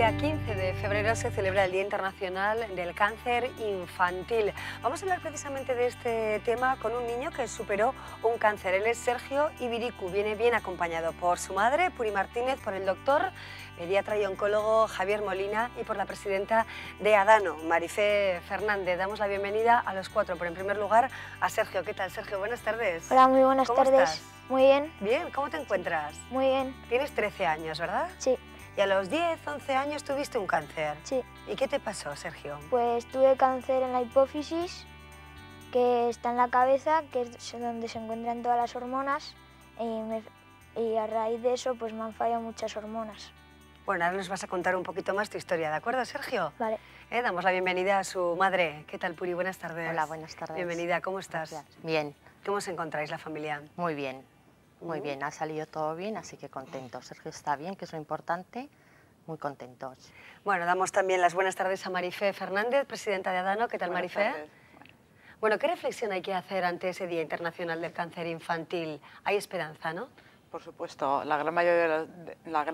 día 15 de febrero se celebra el Día Internacional del Cáncer Infantil. Vamos a hablar precisamente de este tema con un niño que superó un cáncer. Él es Sergio Ibiricu. Viene bien acompañado por su madre, Puri Martínez, por el doctor, pediatra y oncólogo Javier Molina y por la presidenta de Adano, Marifé Fernández. Damos la bienvenida a los cuatro, Por en primer lugar a Sergio. ¿Qué tal, Sergio? Buenas tardes. Hola, muy buenas tardes. Muy bien. Bien, ¿cómo te encuentras? Muy bien. Tienes 13 años, ¿verdad? Sí. Y a los 10, 11 años tuviste un cáncer. Sí. ¿Y qué te pasó, Sergio? Pues tuve cáncer en la hipófisis, que está en la cabeza, que es donde se encuentran todas las hormonas. Y, a raíz de eso, pues me han fallado muchas hormonas. Bueno, ahora nos vas a contar un poquito más tu historia, ¿de acuerdo, Sergio? Vale. Eh, damos la bienvenida a su madre. ¿Qué tal, Puri? Buenas tardes. Hola, buenas tardes. Bienvenida, ¿cómo estás? Bien. ¿Cómo os encontráis la familia? Muy bien. Muy bien, ha salido todo bien, así que contento. Sergio está bien, que es lo importante. Muy contentos. Bueno, damos también las buenas tardes a Marifé Fernández, presidenta de Adano. ¿Qué tal, buenas Bueno, ¿qué reflexión hay que hacer ante ese Día Internacional del Cáncer Infantil? Hay esperanza, ¿no? Por supuesto, la gran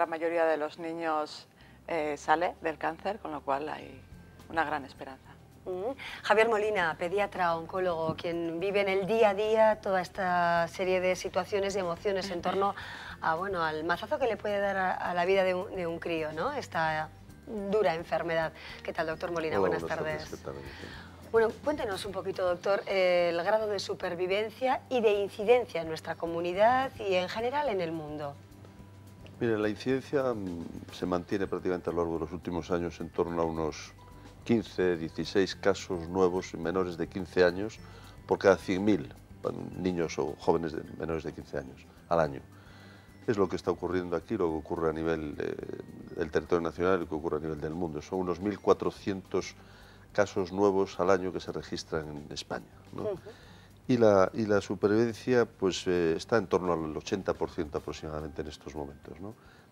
mayoría de los, niños eh, sale del cáncer, con lo cual hay una gran esperanza. ¿eh? Javier Molina, pediatra, oncólogo, quien vive en el día a día toda esta serie de situaciones y emociones en torno a, bueno, al mazazo que le puede dar a, la vida de un, crío, ¿no? Esta dura enfermedad. ¿Qué tal, doctor Molina? buenas, tardes. tardes bueno, cuéntenos un poquito, doctor, el grado de supervivencia y de incidencia en nuestra comunidad y en general en el mundo. Mire, la incidencia mm, se mantiene prácticamente a lo largo de los últimos años en torno a unos 15, 16 casos nuevos menores de 15 años por cada 100.000 niños o jóvenes menores de 15 años al año. Es lo que está ocurriendo aquí, lo que ocurre a nivel eh, del territorio nacional y lo que ocurre a nivel del mundo. Son unos 1.400 casos nuevos al año que se registran en España. y, la, supervivencia pues, eh, está en torno al 80% aproximadamente en estos momentos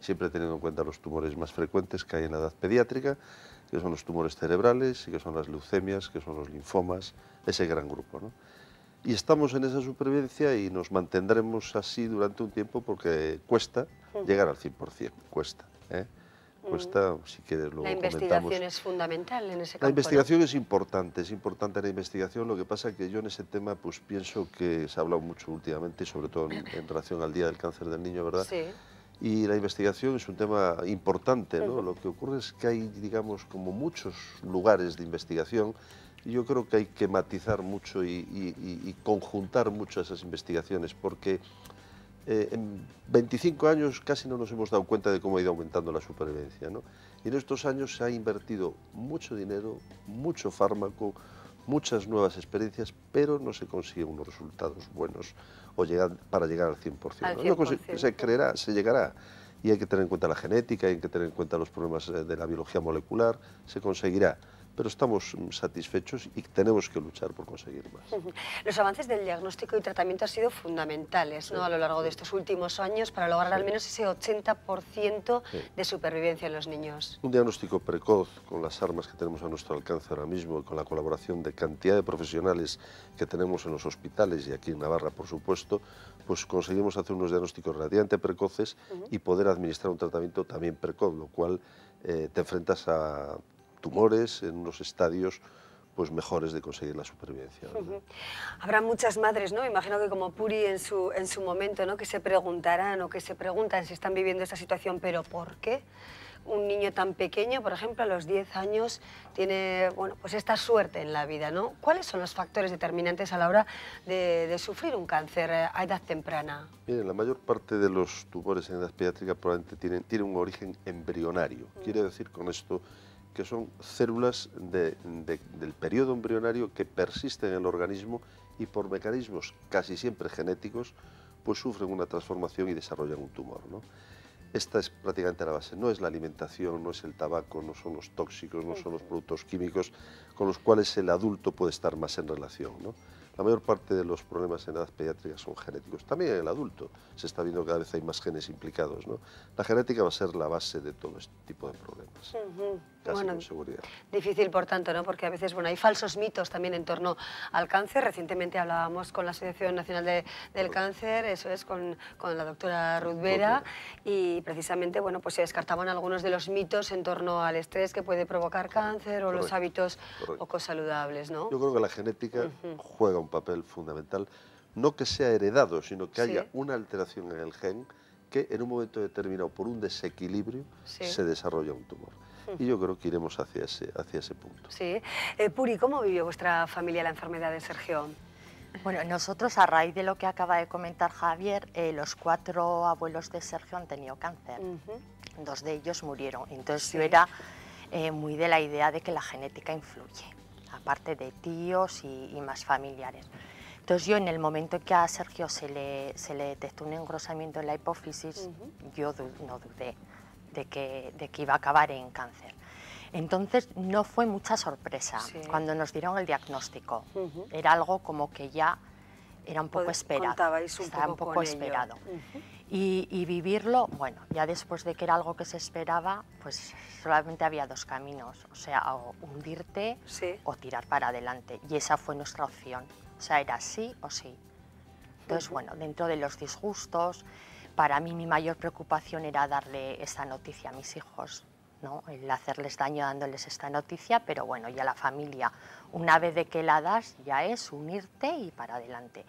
siempre teniendo en cuenta los tumores más frecuentes que hay en la edad pediátrica, que son los tumores cerebrales y que son las leucemias, que son los linfomas, ese gran grupo. Y estamos en esa supervivencia y nos mantendremos así durante un tiempo porque cuesta llegar al 100%, cuesta. ¿eh? Cuesta, si quieres luego La investigación es fundamental en ese campo. La investigación es importante, es importante la investigación, lo que pasa que yo en ese tema pues pienso que se ha hablado mucho últimamente, sobre todo en, en relación al Día del Cáncer del Niño, ¿verdad? Sí. Y la investigación es un tema importante, ¿no? Lo que ocurre es que hay, digamos, como muchos lugares de investigación y yo creo que hay que matizar mucho y, conjuntar mucho esas investigaciones porque eh, en 25 años casi no nos hemos dado cuenta de cómo ha ido aumentando la supervivencia, ¿no? Y en estos años se ha invertido mucho dinero, mucho fármaco, muchas nuevas experiencias, pero no se consiguen unos resultados buenos o llegar, para llegar al 100%. se, creerá, se llegará. Y hay que tener en cuenta la genética, hay que tener en cuenta los problemas eh, de la biología molecular, se conseguirá pero estamos mm, satisfechos y tenemos que luchar por conseguir más. Los avances del diagnóstico y tratamiento han sido fundamentales ¿no? a lo largo de estos últimos años para lograr al menos ese 80% de supervivencia en los niños. Un diagnóstico precoz con las armas que tenemos a nuestro alcance ahora mismo y con la colaboración de cantidad de profesionales que tenemos en los hospitales y aquí en Navarra, por supuesto, pues conseguimos hacer unos diagnósticos radiante precoces y poder administrar un tratamiento también precoz, lo cual eh, te enfrentas a tumores, en los estadios pues mejores de conseguir la supervivencia. Habrá muchas madres, ¿no? Imagino que como Puri en su, en su momento, ¿no? Que se preguntarán o que se preguntan si están viviendo esta situación, pero ¿por qué? Un niño tan pequeño, por ejemplo, a los 10 años, tiene bueno, pues esta suerte en la vida, ¿no? ¿Cuáles son los factores determinantes a la hora de, sufrir un cáncer a edad temprana? Miren, la mayor parte de los tumores en edad pediátrica probablemente tienen, un origen embrionario. Mm. Quiere decir con esto que son células del periodo embrionario que persisten en el organismo y por mecanismos casi siempre genéticos, pues sufren una transformación y desarrollan un tumor. Esta es prácticamente la base, no es la alimentación, no es el tabaco, no son los tóxicos, no son los productos químicos con los cuales el adulto puede estar más en relación. La mayor parte de los problemas en edad pediátrica son genéticos, también en el adulto se está viendo que cada vez hay más genes implicados. La genética va a ser la base de todo este tipo de problemas. Difícil, por tanto, ¿no? Porque a veces, bueno, hay falsos mitos también en torno al cáncer. Recientemente hablábamos con la Asociación Nacional del Cáncer, eso es, con, la doctora Ruth Vera, y precisamente, bueno, pues se descartaban algunos de los mitos en torno al estrés que puede provocar cáncer o los hábitos poco saludables, ¿no? Yo creo que la genética juega un papel fundamental, no que sea heredado, sino que haya una alteración en el gen que en un momento determinado, por un desequilibrio, se desarrolla un tumor. Y yo creo que iremos hacia ese, hacia ese punto. Sí. Eh, Puri, ¿cómo vivió vuestra familia la enfermedad de Sergio? Bueno, nosotros a raíz de lo que acaba de comentar Javier, eh, los cuatro abuelos de Sergio han tenido cáncer. Dos de ellos murieron. Entonces yo era eh, muy de la idea de que la genética influye, aparte de tíos y más familiares. Entonces yo en el momento que a Sergio se le, se le detectó un engrosamiento en la hipófisis, yo no dudé de que, de que iba a acabar en cáncer. Entonces no fue mucha sorpresa cuando nos dieron el diagnóstico. Era algo como que ya era un poco pues, esperado. Un estaba un poco esperado. y, vivirlo, bueno, ya después de que era algo que se esperaba, pues solamente había dos caminos, o sea, hundirte o tirar para adelante. Y esa fue nuestra opción sea, era sí o sí. Entonces, bueno, dentro de los disgustos, para mí mi mayor preocupación era darle esta noticia a mis hijos, ¿no? el hacerles daño dándoles esta noticia, pero bueno, ya la familia, una vez de que la das, ya es unirte y para adelante.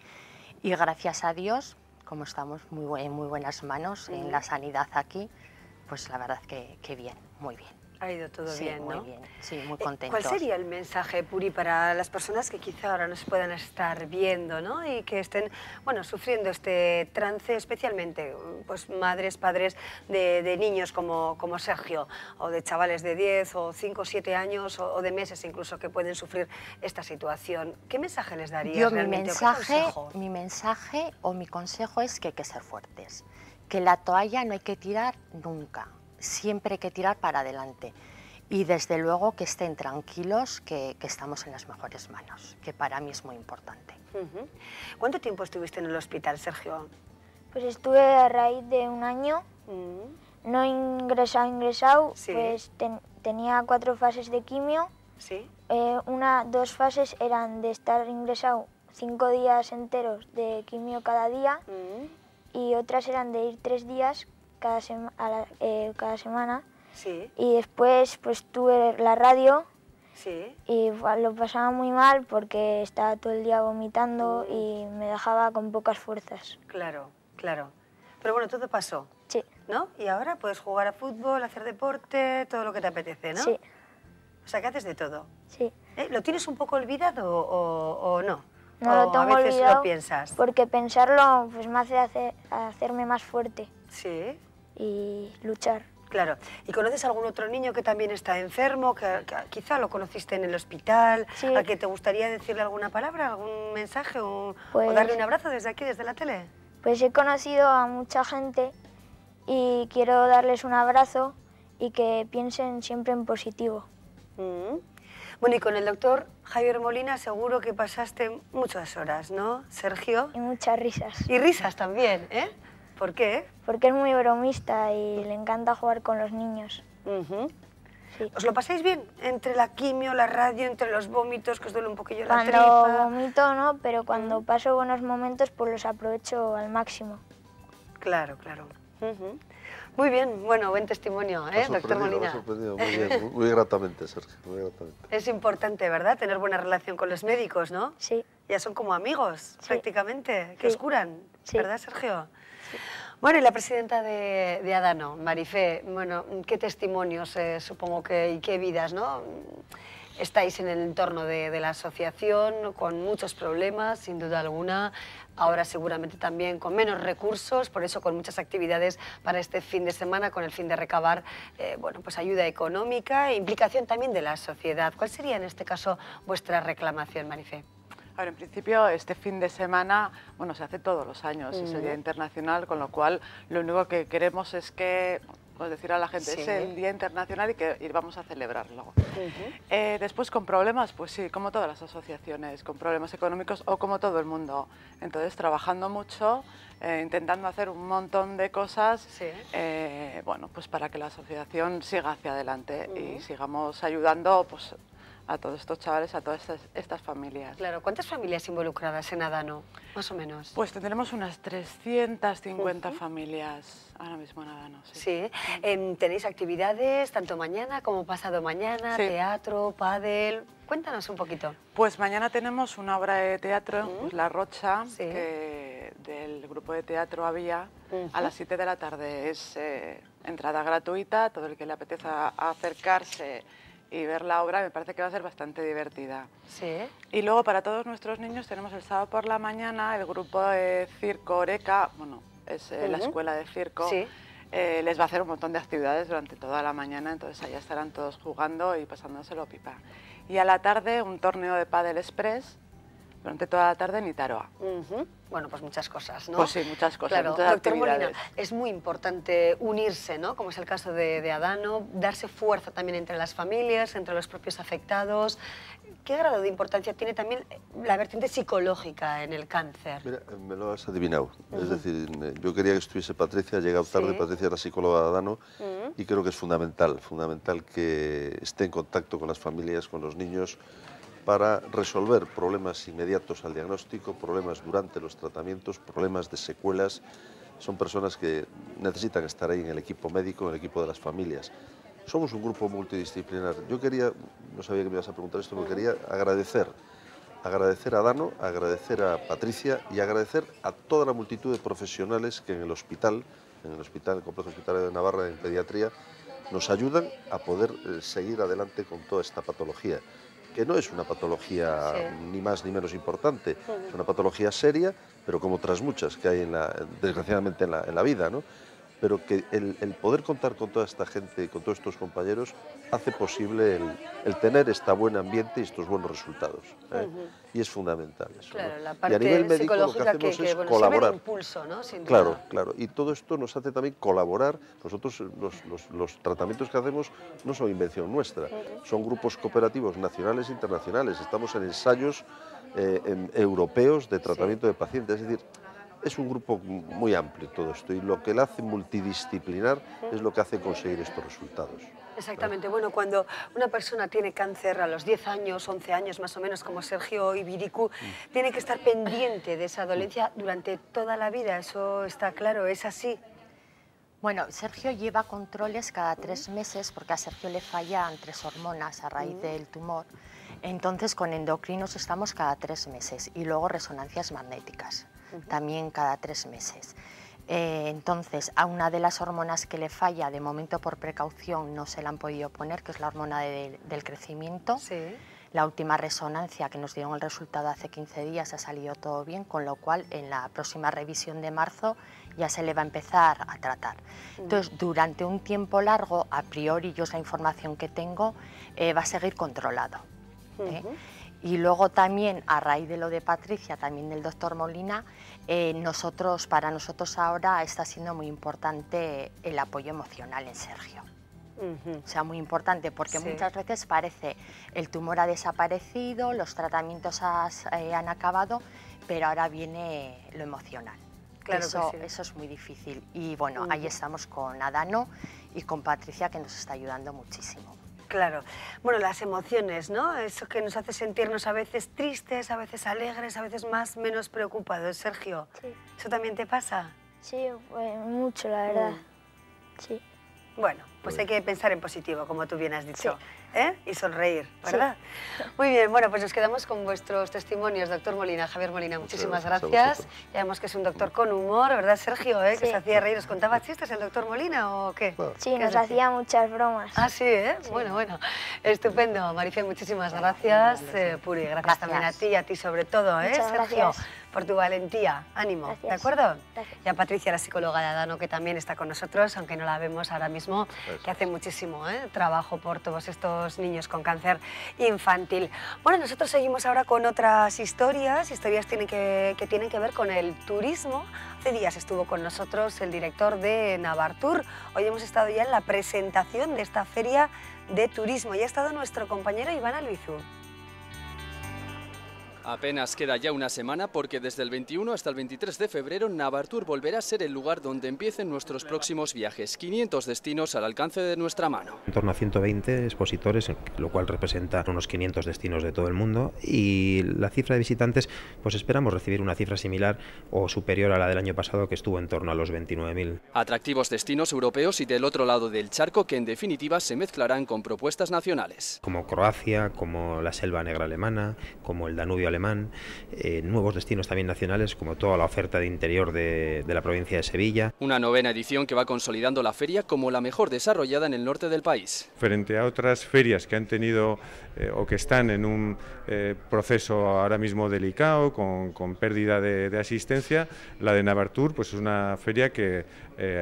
Y gracias a Dios, como estamos muy, en muy buenas manos en la sanidad aquí, pues la verdad que, que bien, muy bien. Ha ido todo bien, muy bien, sí, muy contento. Eh, ¿Cuál sería el mensaje, Puri, para las personas que quizá ahora nos puedan estar viendo, ¿no? Y que estén, bueno, sufriendo este trance, especialmente, pues, madres, padres de, niños como, como Sergio, o de chavales de 10 o 5 o 7 años, o, de meses incluso, que pueden sufrir esta situación. ¿Qué mensaje les daría realmente? Mi mensaje, mi mensaje o mi consejo es que hay que ser fuertes, que la toalla no hay que tirar nunca, siempre hay que tirar para adelante. Y desde luego que estén tranquilos, que, estamos en las mejores manos, que para mí es muy importante. ¿Cuánto tiempo estuviste en el hospital, Sergio? Pues estuve a raíz de un año, mm. no ingresado, ingresado, pues tenía cuatro fases de quimio. Sí. Eh, una, dos fases eran de estar ingresado cinco días enteros de quimio cada día mm. y otras eran de ir tres días cada, sema, eh, cada semana. Sí. Y después pues tuve la radio sí. y lo pasaba muy mal porque estaba todo el día vomitando y me dejaba con pocas fuerzas. Claro, claro. Pero bueno, todo pasó. Sí. ¿No? Y ahora puedes jugar a fútbol, hacer deporte, todo lo que te apetece, ¿no? Sí. O sea, que haces de todo. Sí. ¿Eh? ¿Lo tienes un poco olvidado o, no? No lo tengo a veces lo piensas. porque pensarlo pues, me hace, hace hacerme más fuerte. Sí y luchar. Claro. ¿Y conoces algún otro niño que también está enfermo? Que, quizá lo conociste en el hospital. ¿A que te gustaría decirle alguna palabra, algún mensaje o, pues darle un abrazo desde aquí, desde la tele? Pues he conocido a mucha gente y quiero darles un abrazo y que piensen siempre en positivo. Mm. Bueno, y con el doctor Javier Molina seguro que pasaste muchas horas, ¿no, Sergio? Y muchas risas. Y risas también, ¿eh? ¿Por qué? Porque es muy bromista y le encanta jugar con los niños. ¿Os lo pasáis bien? Entre la quimio, la radio, entre los vómitos, que os duele un poquillo la tripa. Cuando vomito no, pero cuando paso buenos momentos pues los aprovecho al máximo. Claro, claro. Muy bien, bueno, buen testimonio, ¿eh, doctor Molina? muy bien, muy gratamente, Sergio, gratamente. Es importante, ¿verdad?, tener buena relación con los médicos, ¿no? Sí. Ya son como amigos, prácticamente, que os curan, ¿verdad, Sergio? Bueno, y la presidenta de, Adano, Marifé, bueno, qué testimonios, eh, supongo que, y qué vidas, ¿no? Estáis en el entorno de, la asociación con muchos problemas, sin duda alguna, ahora seguramente también con menos recursos, por eso con muchas actividades para este fin de semana con el fin de recabar eh, bueno, pues ayuda económica e implicación también de la sociedad. ¿Cuál sería en este caso vuestra reclamación, A Ahora, en principio, este fin de semana, bueno, se hace todos los años, es el mm. Día Internacional, con lo cual lo único que queremos es que pues decir a la gente, es el Día Internacional y que íbamos vamos a celebrarlo. Eh, después, con problemas, pues sí, como todas las asociaciones, con problemas económicos o como todo el mundo. Entonces, trabajando mucho, eh, intentando hacer un montón de cosas, eh, bueno, pues para que la asociación siga hacia adelante y sigamos ayudando, pues a todos estos chavales, a todas estas, familias. Claro, ¿cuántas familias involucradas en Adano, más o menos? Pues tendremos unas 350 familias ahora mismo en Adano. Sí, em, tenéis actividades tanto mañana como pasado mañana, teatro, pádel... Cuéntanos un poquito. Pues mañana tenemos una obra de teatro, pues La Rocha, que, del grupo de teatro había a las 7 de la tarde. Es eh, entrada gratuita, todo el que le apetezca acercarse y ver la obra me parece que va a ser bastante divertida. Sí. Y luego para todos nuestros niños tenemos el sábado por la mañana el grupo de circo Oreca, bueno, es eh, la escuela de circo. Eh, les va a hacer un montón de actividades durante toda la mañana, entonces allá estarán todos jugando y pasándoselo pipa. Y a la tarde un torneo de pádel express durante toda la tarde ni taroa Bueno, pues muchas cosas, ¿no? Pues sí, muchas cosas. Claro, doctor Molina, es muy importante unirse, ¿no? Como es el caso de, Adano, darse fuerza también entre las familias, entre los propios afectados. ¿Qué grado de importancia tiene también la vertiente psicológica en el cáncer? Mira, eh, me lo has adivinado. Es decir, eh, yo quería que estuviese Patricia, ha llegado tarde, Patricia era psicóloga de Adano, y creo que es fundamental, fundamental que esté en contacto con las familias, con los niños, para resolver problemas inmediatos al diagnóstico, problemas durante los tratamientos, problemas de secuelas. Son personas que necesitan estar ahí en el equipo médico, en el equipo de las familias. Somos un grupo multidisciplinar. Yo quería, no sabía que me ibas a preguntar esto, pero quería agradecer. Agradecer a Dano, agradecer a Patricia y agradecer a toda la multitud de profesionales que en el hospital, en el hospital, Complejo Hospitalario de Navarra, en pediatría, nos ayudan a poder eh, seguir adelante con toda esta patología que no es una patología ni más ni menos importante, es una patología seria, pero como otras muchas que hay, desgraciadamente, en la, en la vida. ¿no? pero que el, poder contar con toda esta gente, con todos estos compañeros, hace posible el, tener este buen ambiente y estos buenos resultados. ¿eh? Y es fundamental eso. y a nivel médico lo que hacemos es colaborar. claro, claro. Y todo esto nos hace también colaborar. Nosotros los, tratamientos que hacemos no son invención nuestra, son grupos cooperativos nacionales e internacionales. Estamos en ensayos eh, europeos de tratamiento de pacientes. Es decir, es un grupo muy amplio todo esto y lo que le hace multidisciplinar es lo que hace conseguir estos resultados. Exactamente, bueno, cuando una persona tiene cáncer a los 10 años, 11 años más o menos, como Sergio y mm. tiene que estar pendiente de esa dolencia durante toda la vida, eso está claro, es así. Bueno, Sergio lleva controles cada tres meses porque a Sergio le fallan tres hormonas a raíz mm. del tumor. Entonces, con endocrinos estamos cada tres meses y luego resonancias magnéticas también cada tres meses. Eh, entonces, a una de las hormonas que le falla, de momento por precaución no se la han podido poner, que es la hormona del crecimiento. La última resonancia que nos dieron el resultado hace 15 días ha salido todo bien, con lo cual en la próxima revisión de marzo ya se le va a empezar a tratar. Entonces, durante un tiempo largo, a priori, yo es la información que tengo, eh, va a seguir controlado. ¿eh? Y luego también, a raíz de lo de Patricia, también del doctor Molina, eh, nosotros, para nosotros ahora está siendo muy importante el apoyo emocional en Sergio. O sea, muy importante, porque muchas veces parece el tumor ha desaparecido, los tratamientos eh, han acabado, pero ahora viene lo emocional. eso, es muy difícil. Y bueno, ahí estamos con Adano y con Patricia, que nos está ayudando muchísimo. Claro. Bueno, las emociones, ¿no? Eso que nos hace sentirnos a veces tristes, a veces alegres, a veces más, menos preocupados. Sergio, ¿eso también te pasa? Sí, eh, mucho, la verdad. Mm. Sí. Bueno, pues hay que pensar en positivo, como tú bien has dicho. ¿Eh? y sonreír, ¿verdad? Muy bien, bueno, pues nos quedamos con vuestros testimonios, doctor Molina, Javier Molina, muchísimas gracias. Ya vemos que es un doctor con humor, ¿verdad, Sergio? Eh? Que se hacía reír, ¿os contaba chistes el doctor Molina o qué? Sí, nos hacía muchas bromas. Ah, sí, ¿eh? Bueno, bueno, estupendo. Marife, muchísimas gracias. Eh, Puri, gracias, también a ti y a ti sobre todo, ¿eh, Sergio? por tu valentía. Ánimo, ¿de acuerdo? ya Y a Patricia, la psicóloga de Adano, que también está con nosotros, aunque no la vemos ahora mismo, que hace muchísimo ¿eh? trabajo por todos estos niños con cáncer infantil. Bueno, nosotros seguimos ahora con otras historias, historias tienen que, tienen que ver con el turismo. Hace días estuvo con nosotros el director de Navartur. Hoy hemos estado ya en la presentación de esta feria de turismo y ha estado nuestro compañero Iván Albizu. Apenas queda ya una semana porque desde el 21 hasta el 23 de febrero Navartur volverá a ser el lugar donde empiecen nuestros próximos viajes, 500 destinos al alcance de nuestra mano. En torno a 120 expositores, lo cual representa unos 500 destinos de todo el mundo y la cifra de visitantes pues esperamos recibir una cifra similar o superior a la del año pasado que estuvo en torno a los 29.000. Atractivos destinos europeos y del otro lado del charco que en definitiva se mezclarán con propuestas nacionales. Como Croacia, como la selva negra alemana, como el Danubio alemán eh, nuevos destinos también nacionales como toda la oferta de interior de, la provincia de Sevilla. Una novena edición que va consolidando la feria como la mejor desarrollada en el norte del país. Frente a otras ferias que han tenido eh, o que están en un eh, proceso ahora mismo delicado, con, con pérdida de, asistencia, la de Navartur pues, es una feria que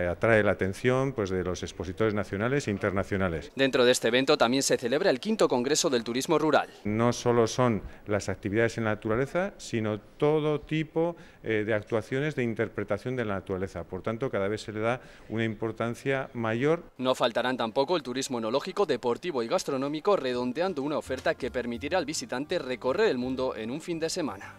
atrae la atención pues, de los expositores nacionales e internacionales. Dentro de este evento también se celebra el quinto Congreso del Turismo Rural. No solo son las actividades en naturaleza, sino todo tipo eh, de actuaciones de interpretación de la naturaleza. Por tanto, cada vez se le da una importancia mayor. No faltarán tampoco el turismo enológico, deportivo y gastronómico, redondeando una oferta que permitirá al visitante recorrer el mundo en un fin de semana.